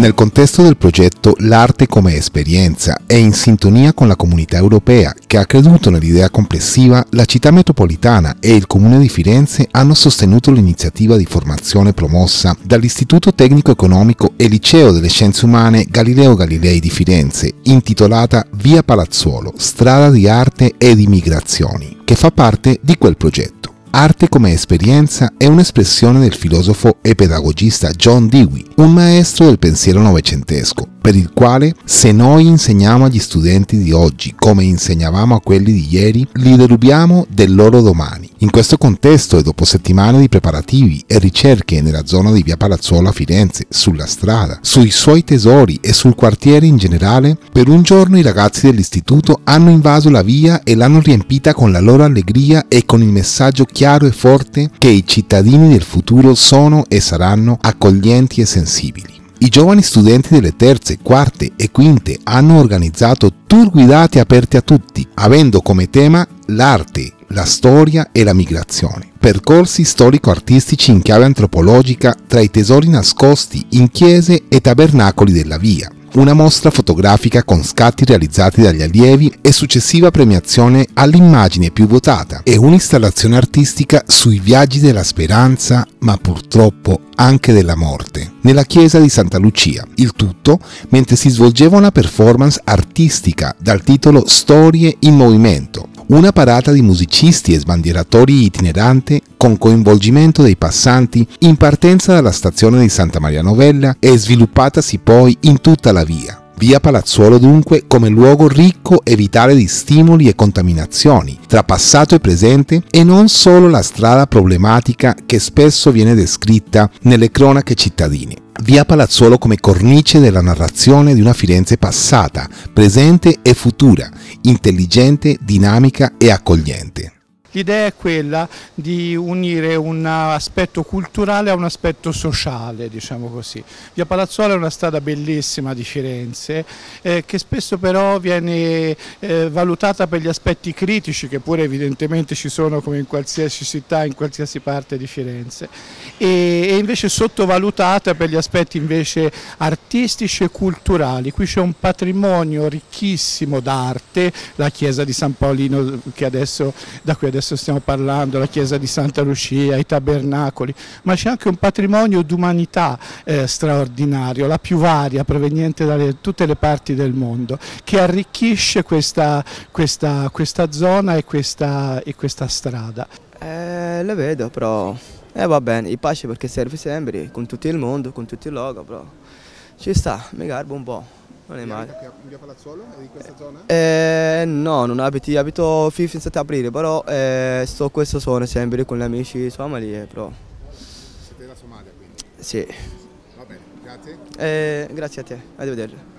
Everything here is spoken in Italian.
Nel contesto del progetto L'arte come esperienza è in sintonia con la comunità europea che ha creduto nell'idea complessiva, la città metropolitana e il comune di Firenze hanno sostenuto l'iniziativa di formazione promossa dall'Istituto Tecnico Economico e Liceo delle Scienze Umane Galileo Galilei di Firenze, intitolata Via Palazzuolo, strada di arte ed immigrazioni, che fa parte di quel progetto. Arte come esperienza è un'espressione del filosofo e pedagogista John Dewey, un maestro del pensiero novecentesco, per il quale se noi insegniamo agli studenti di oggi come insegnavamo a quelli di ieri, li derubiamo del loro domani. In questo contesto e dopo settimane di preparativi e ricerche nella zona di via Palazzuolo a Firenze, sulla strada, sui suoi tesori e sul quartiere in generale, per un giorno i ragazzi dell'istituto hanno invaso la via e l'hanno riempita con la loro allegria e con il messaggio chiaro e forte che i cittadini del futuro sono e saranno accoglienti e sensibili. I giovani studenti delle terze, quarte e quinte hanno organizzato tour guidati aperti a tutti, avendo come tema l'arte, la storia e la migrazione. Percorsi storico-artistici in chiave antropologica tra i tesori nascosti in chiese e tabernacoli della via, una mostra fotografica con scatti realizzati dagli allievi e successiva premiazione all'immagine più votata e un'installazione artistica sui viaggi della speranza, ma purtroppo anche della morte, nella chiesa di Santa Lucia. Il tutto mentre si svolgeva una performance artistica dal titolo Storie in movimento, una parata di musicisti e sbandieratori itinerante con coinvolgimento dei passanti in partenza dalla stazione di Santa Maria Novella e sviluppatasi poi in tutta la via. Via Palazzuolo dunque come luogo ricco e vitale di stimoli e contaminazioni tra passato e presente e non solo la strada problematica che spesso viene descritta nelle cronache cittadine. Via Palazzuolo come cornice della narrazione di una Firenze passata, presente e futura, intelligente, dinamica e accogliente. L'idea è quella di unire un aspetto culturale a un aspetto sociale, diciamo così. Via Palazzuola è una strada bellissima di Firenze eh, che spesso però viene eh, valutata per gli aspetti critici che pure evidentemente ci sono come in qualsiasi città, in qualsiasi parte di Firenze e, e invece sottovalutata per gli aspetti invece artistici e culturali. Qui c'è un patrimonio ricchissimo d'arte, la chiesa di San Paolino che adesso, da qui adesso adesso stiamo parlando, la chiesa di Santa Lucia, i tabernacoli, ma c'è anche un patrimonio d'umanità eh, straordinario, la più varia, proveniente da tutte le parti del mondo, che arricchisce questa, questa, questa zona e questa, e questa strada. Eh, le vedo però, eh, va bene, il pace perché serve sempre, con tutto il mondo, con tutti i luoghi, però ci sta, mi garbo un po'. Non è male. in via Palazzolo? È di questa zona? Eh, no, non abiti, abito fino a 7 aprile, però eh, sto questa zona sempre con gli amici somali, eh, però. Siete della Somalia quindi? Sì. Va bene, grazie. Eh, grazie a te, arrivederci.